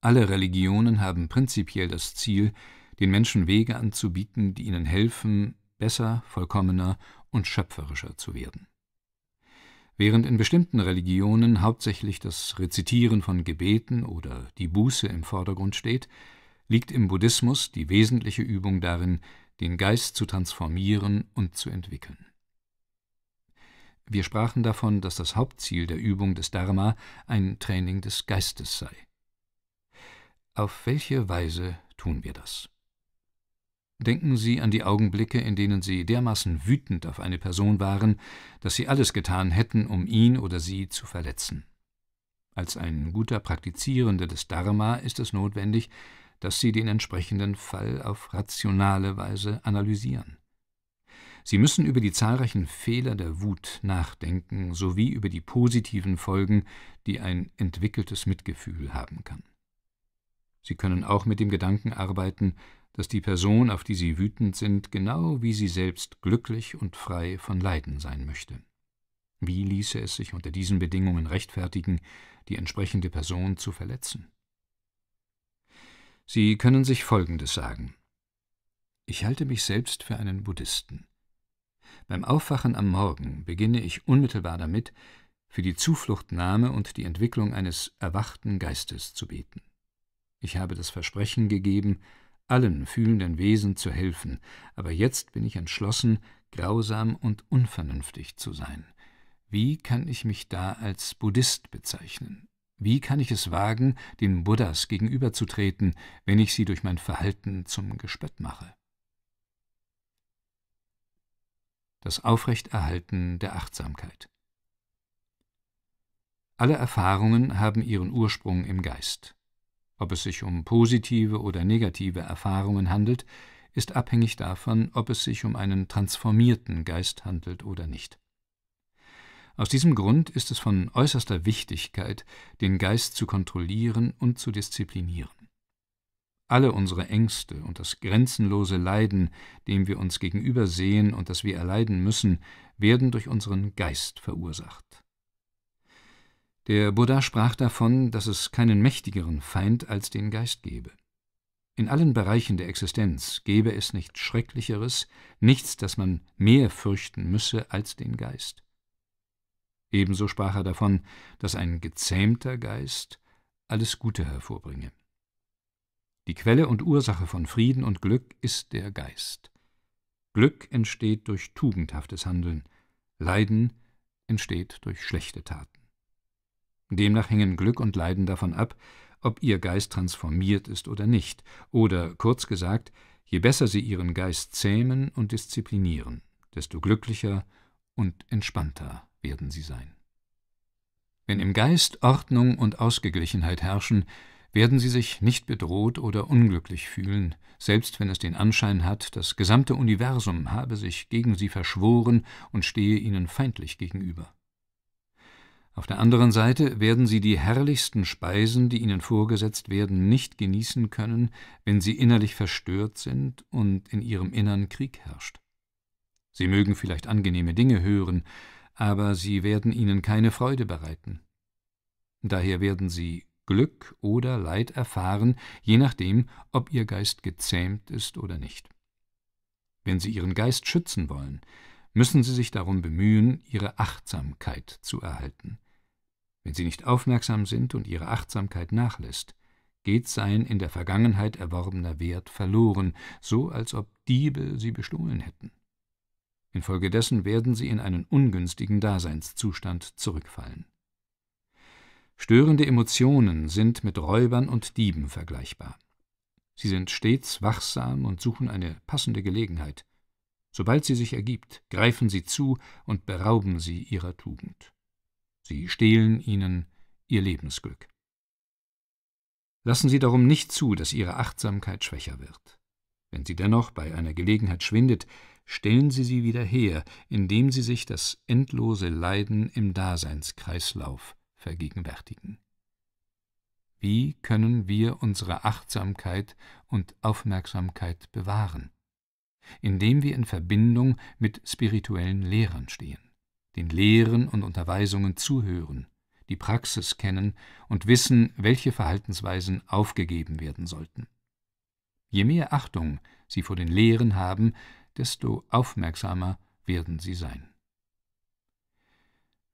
Alle Religionen haben prinzipiell das Ziel, den Menschen Wege anzubieten, die ihnen helfen, besser, vollkommener und schöpferischer zu werden. Während in bestimmten Religionen hauptsächlich das Rezitieren von Gebeten oder die Buße im Vordergrund steht, liegt im Buddhismus die wesentliche Übung darin, den Geist zu transformieren und zu entwickeln. Wir sprachen davon, dass das Hauptziel der Übung des Dharma ein Training des Geistes sei. Auf welche Weise tun wir das? Denken Sie an die Augenblicke, in denen Sie dermaßen wütend auf eine Person waren, dass Sie alles getan hätten, um ihn oder sie zu verletzen. Als ein guter Praktizierender des Dharma ist es notwendig, dass Sie den entsprechenden Fall auf rationale Weise analysieren. Sie müssen über die zahlreichen Fehler der Wut nachdenken sowie über die positiven Folgen, die ein entwickeltes Mitgefühl haben kann. Sie können auch mit dem Gedanken arbeiten, dass die Person, auf die Sie wütend sind, genau wie Sie selbst glücklich und frei von Leiden sein möchte. Wie ließe es sich unter diesen Bedingungen rechtfertigen, die entsprechende Person zu verletzen? Sie können sich Folgendes sagen. Ich halte mich selbst für einen Buddhisten. Beim Aufwachen am Morgen beginne ich unmittelbar damit, für die Zufluchtnahme und die Entwicklung eines erwachten Geistes zu beten. Ich habe das Versprechen gegeben, allen fühlenden Wesen zu helfen, aber jetzt bin ich entschlossen, grausam und unvernünftig zu sein. Wie kann ich mich da als Buddhist bezeichnen? Wie kann ich es wagen, den Buddhas gegenüberzutreten, wenn ich sie durch mein Verhalten zum Gespött mache? Das Aufrechterhalten der Achtsamkeit Alle Erfahrungen haben ihren Ursprung im Geist. Ob es sich um positive oder negative Erfahrungen handelt, ist abhängig davon, ob es sich um einen transformierten Geist handelt oder nicht. Aus diesem Grund ist es von äußerster Wichtigkeit, den Geist zu kontrollieren und zu disziplinieren. Alle unsere Ängste und das grenzenlose Leiden, dem wir uns gegenüber sehen und das wir erleiden müssen, werden durch unseren Geist verursacht. Der Buddha sprach davon, dass es keinen mächtigeren Feind als den Geist gebe. In allen Bereichen der Existenz gebe es nichts Schrecklicheres, nichts, das man mehr fürchten müsse als den Geist. Ebenso sprach er davon, dass ein gezähmter Geist alles Gute hervorbringe. Die Quelle und Ursache von Frieden und Glück ist der Geist. Glück entsteht durch tugendhaftes Handeln, Leiden entsteht durch schlechte Taten. Demnach hängen Glück und Leiden davon ab, ob ihr Geist transformiert ist oder nicht, oder, kurz gesagt, je besser sie ihren Geist zähmen und disziplinieren, desto glücklicher und entspannter werden sie sein. Wenn im Geist Ordnung und Ausgeglichenheit herrschen, werden sie sich nicht bedroht oder unglücklich fühlen, selbst wenn es den Anschein hat, das gesamte Universum habe sich gegen sie verschworen und stehe ihnen feindlich gegenüber. Auf der anderen Seite werden sie die herrlichsten Speisen, die ihnen vorgesetzt werden, nicht genießen können, wenn sie innerlich verstört sind und in ihrem Innern Krieg herrscht. Sie mögen vielleicht angenehme Dinge hören, aber sie werden ihnen keine Freude bereiten. Daher werden sie Glück oder Leid erfahren, je nachdem, ob ihr Geist gezähmt ist oder nicht. Wenn sie ihren Geist schützen wollen, müssen sie sich darum bemühen, ihre Achtsamkeit zu erhalten. Wenn sie nicht aufmerksam sind und ihre Achtsamkeit nachlässt, geht sein in der Vergangenheit erworbener Wert verloren, so als ob Diebe sie bestohlen hätten. Infolgedessen werden sie in einen ungünstigen Daseinszustand zurückfallen. Störende Emotionen sind mit Räubern und Dieben vergleichbar. Sie sind stets wachsam und suchen eine passende Gelegenheit. Sobald sie sich ergibt, greifen sie zu und berauben sie ihrer Tugend. Sie stehlen ihnen ihr Lebensglück. Lassen Sie darum nicht zu, dass Ihre Achtsamkeit schwächer wird. Wenn sie dennoch bei einer Gelegenheit schwindet, stellen Sie sie wieder her, indem Sie sich das endlose Leiden im Daseinskreislauf vergegenwärtigen. Wie können wir unsere Achtsamkeit und Aufmerksamkeit bewahren? Indem wir in Verbindung mit spirituellen Lehrern stehen den Lehren und Unterweisungen zuhören, die Praxis kennen und wissen, welche Verhaltensweisen aufgegeben werden sollten. Je mehr Achtung sie vor den Lehren haben, desto aufmerksamer werden sie sein.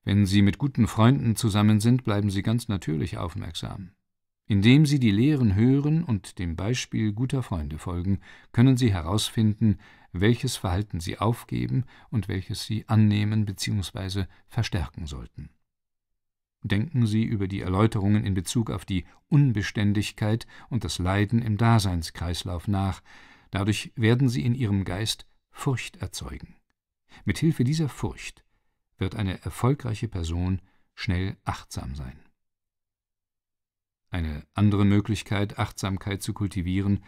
Wenn sie mit guten Freunden zusammen sind, bleiben sie ganz natürlich aufmerksam. Indem sie die Lehren hören und dem Beispiel guter Freunde folgen, können sie herausfinden, welches Verhalten sie aufgeben und welches sie annehmen bzw. verstärken sollten. Denken Sie über die Erläuterungen in Bezug auf die Unbeständigkeit und das Leiden im Daseinskreislauf nach, dadurch werden Sie in Ihrem Geist Furcht erzeugen. Mit Hilfe dieser Furcht wird eine erfolgreiche Person schnell achtsam sein. Eine andere Möglichkeit, Achtsamkeit zu kultivieren,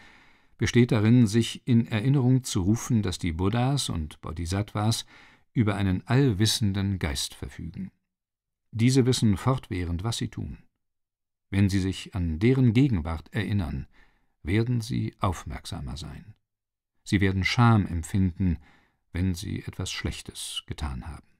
besteht darin, sich in Erinnerung zu rufen, dass die Buddhas und Bodhisattvas über einen allwissenden Geist verfügen. Diese wissen fortwährend, was sie tun. Wenn sie sich an deren Gegenwart erinnern, werden sie aufmerksamer sein. Sie werden Scham empfinden, wenn sie etwas Schlechtes getan haben.